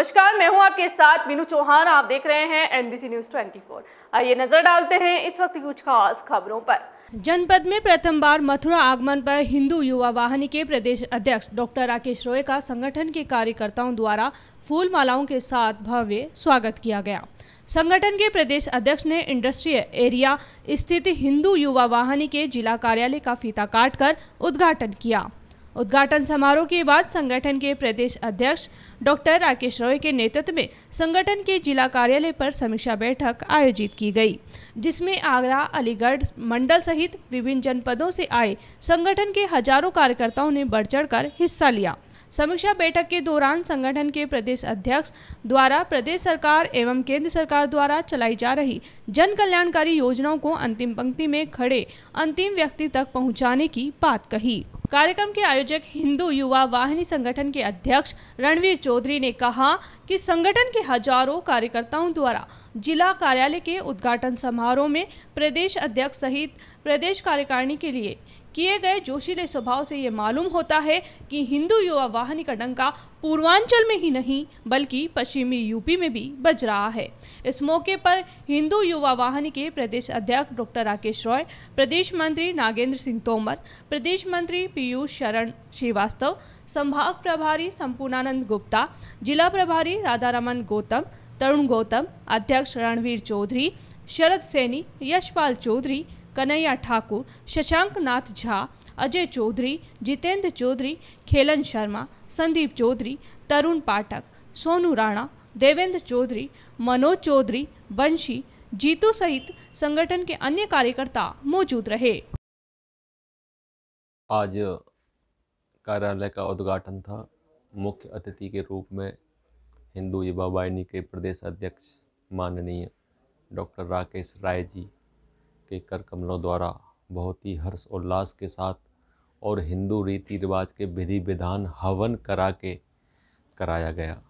नमस्कार मैं हूं आपके साथ मीनू चौहान आप देख रहे हैं एनबीसी न्यूज 24 आइए नजर डालते हैं इस वक्त की कुछ खास खबरों पर जनपद में प्रथम बार मथुरा आगमन पर हिंदू युवा वाहिनी के प्रदेश अध्यक्ष डॉक्टर राकेश रॉय का संगठन के कार्यकर्ताओं द्वारा फूल मालाओं के साथ भव्य स्वागत किया गया संगठन के प्रदेश अध्यक्ष ने इंडस्ट्रियल एरिया स्थित हिंदू युवा वाहिनी के जिला कार्यालय का फीता काटकर उद्घाटन किया उद्घाटन समारोह के बाद संगठन के प्रदेश अध्यक्ष डॉक्टर राकेश रॉय के नेतृत्व में संगठन के जिला कार्यालय पर समीक्षा बैठक आयोजित की गई जिसमें आगरा अलीगढ़ मंडल सहित विभिन्न जनपदों से आए संगठन के हजारों कार्यकर्ताओं ने बढ़ चढ़ हिस्सा लिया समीक्षा बैठक के दौरान संगठन के प्रदेश अध्यक्ष द्वारा प्रदेश सरकार एवं केंद्र सरकार द्वारा चलाई जा रही जन कल्याणकारी योजनाओं को अंतिम पंक्ति में खड़े अंतिम व्यक्ति तक पहुंचाने की बात कही कार्यक्रम के आयोजक हिंदू युवा वाहिनी संगठन के अध्यक्ष रणवीर चौधरी ने कहा कि संगठन के हजारों कार्यकर्ताओं द्वारा जिला कार्यालय के उद्घाटन समारोह में प्रदेश अध्यक्ष सहित प्रदेश कार्यकारिणी के लिए किए गए जोशीले स्वभाव से ये मालूम होता है कि हिंदू युवा वाहनी का डंका पूर्वांचल में ही नहीं बल्कि पश्चिमी यूपी में भी बज रहा है इस मौके पर हिंदू युवा वाहनी के प्रदेश अध्यक्ष डॉक्टर राकेश रॉय प्रदेश मंत्री नागेंद्र सिंह तोमर प्रदेश मंत्री पीयूष शरण श्रीवास्तव संभाग प्रभारी संपूर्णानंद गुप्ता जिला प्रभारी राधारमन गौतम तरुण गौतम अध्यक्ष रणवीर चौधरी शरद सैनी यशपाल चौधरी कन्हैया ठाकुर शशांक नाथ झा अजय चौधरी जितेंद्र चौधरी खेलन शर्मा संदीप चौधरी तरुण पाठक सोनू राणा देवेंद्र चौधरी मनोज चौधरी बंशी जीतू सहित संगठन के अन्य कार्यकर्ता मौजूद रहे आज कार्यालय का उद्घाटन था मुख्य अतिथि के रूप में हिंदू युवा वाहिनी के प्रदेश अध्यक्ष माननीय डॉक्टर राकेश राय जी के कर कमलों द्वारा बहुत ही हर्ष उल्लास के साथ और हिंदू रीति रिवाज के विधि विधान हवन करा के कराया गया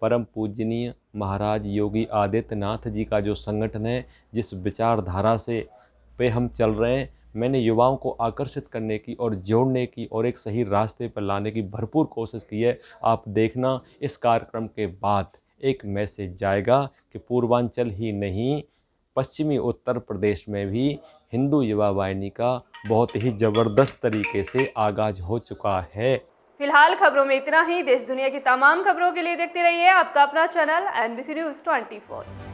परम पूजनीय महाराज योगी आदित्यनाथ जी का जो संगठन है जिस विचारधारा से पे हम चल रहे हैं मैंने युवाओं को आकर्षित करने की और जोड़ने की और एक सही रास्ते पर लाने की भरपूर कोशिश की है आप देखना इस कार्यक्रम के बाद एक मैसेज जाएगा कि पूर्वांचल ही नहीं पश्चिमी उत्तर प्रदेश में भी हिंदू युवा वाहिनी का बहुत ही ज़बरदस्त तरीके से आगाज हो चुका है फिलहाल खबरों में इतना ही देश दुनिया की तमाम खबरों के लिए देखते रहिए आपका अपना चैनल एनबीसी न्यूज़ ट्वेंटी